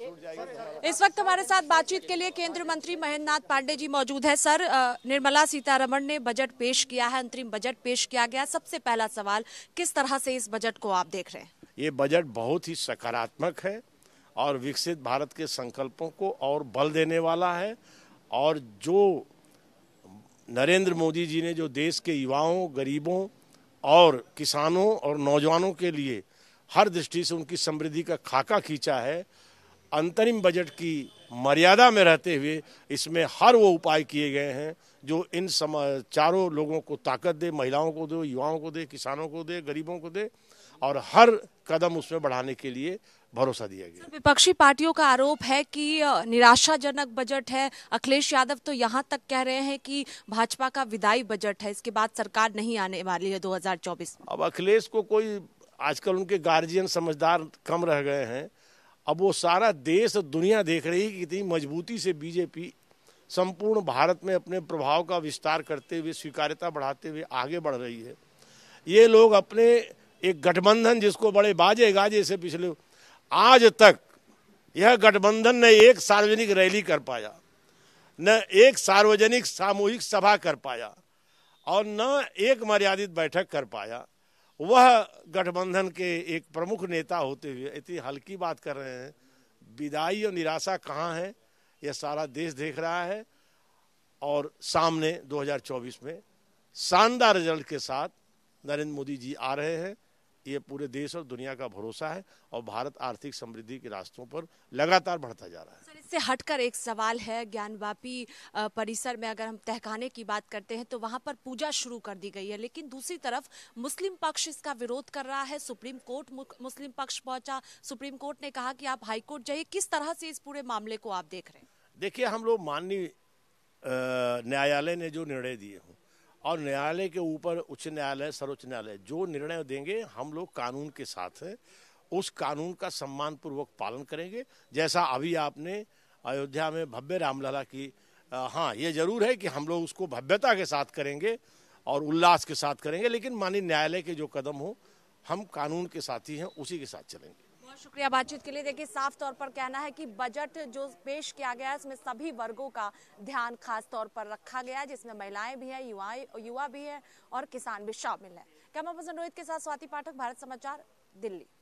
इस वक्त हमारे साथ बातचीत के लिए केंद्रीय मंत्री महेंद्र नाथ पांडे जी मौजूद है सर निर्मला सीतारमण ने बजट पेश किया है अंतरिम बजट पेश किया गया सबसे पहला सवाल किस तरह से इस बजट को आप देख रहे हैं ये बजट बहुत ही सकारात्मक है और विकसित भारत के संकल्पों को और बल देने वाला है और जो नरेंद्र मोदी जी ने जो देश के युवाओं गरीबों और किसानों और नौजवानों के लिए हर दृष्टि से उनकी समृद्धि का खाका खींचा है अंतरिम बजट की मर्यादा में रहते हुए इसमें हर वो उपाय किए गए हैं जो इन समय चारों लोगों को ताकत दे महिलाओं को दे युवाओं को दे किसानों को दे गरीबों को दे और हर कदम उसमें बढ़ाने के लिए भरोसा दिया गया विपक्षी पार्टियों का आरोप है कि निराशाजनक बजट है अखिलेश यादव तो यहाँ तक कह रहे हैं कि भाजपा का विदाई बजट है इसके बाद सरकार नहीं आने वाली है 2024 अब अखिलेश को कोई आजकल उनके गार्जियन समझदार कम रह गए हैं अब वो सारा देश और दुनिया देख रही कि कितनी मजबूती से बीजेपी संपूर्ण भारत में अपने प्रभाव का विस्तार करते हुए स्वीकार्यता बढ़ाते हुए आगे बढ़ रही है ये लोग अपने एक गठबंधन जिसको बड़े बाजे गाजे से पिछले आज तक यह गठबंधन न एक सार्वजनिक रैली कर पाया न एक सार्वजनिक सामूहिक सभा कर पाया और न एक मर्यादित बैठक कर पाया वह गठबंधन के एक प्रमुख नेता होते हुए इतनी हल्की बात कर रहे हैं विदाई और निराशा कहाँ है यह सारा देश देख रहा है और सामने 2024 में शानदार रिजल्ट के साथ नरेंद्र मोदी जी आ रहे हैं ये पूरे देश और दुनिया का भरोसा है और भारत आर्थिक समृद्धि के रास्तों पर लगातार बढ़ता जा रहा है सर इससे हटकर एक सवाल है ज्ञानवापी परिसर में अगर हम तहखाने की बात करते हैं तो वहाँ पर पूजा शुरू कर दी गई है लेकिन दूसरी तरफ मुस्लिम पक्ष इसका विरोध कर रहा है सुप्रीम कोर्ट मुस्लिम पक्ष पहुंचा सुप्रीम कोर्ट ने कहा कि आप हाईकोर्ट जाइए किस तरह से इस पूरे मामले को आप देख रहे हैं देखिए हम लोग माननीय न्यायालय ने जो निर्णय दिए हों और न्यायालय के ऊपर उच्च न्यायालय सर्वोच्च न्यायालय जो निर्णय देंगे हम लोग कानून के साथ हैं उस कानून का सम्मान पूर्वक पालन करेंगे जैसा अभी आपने अयोध्या में भव्य रामलला की आ, हाँ ये जरूर है कि हम लोग उसको भव्यता के साथ करेंगे और उल्लास के साथ करेंगे लेकिन माननीय न्यायालय के जो कदम हो हम कानून के साथ ही हैं उसी के साथ चलेंगे बहुत शुक्रिया बातचीत के लिए देखिए साफ तौर पर कहना है कि बजट जो पेश किया गया है इसमें सभी वर्गों का ध्यान खास तौर पर रखा गया है जिसमें महिलाएं भी हैं युवा युवा भी हैं और किसान भी शामिल हैं कैमरा पर्सन रोहित के साथ स्वाति पाठक भारत समाचार दिल्ली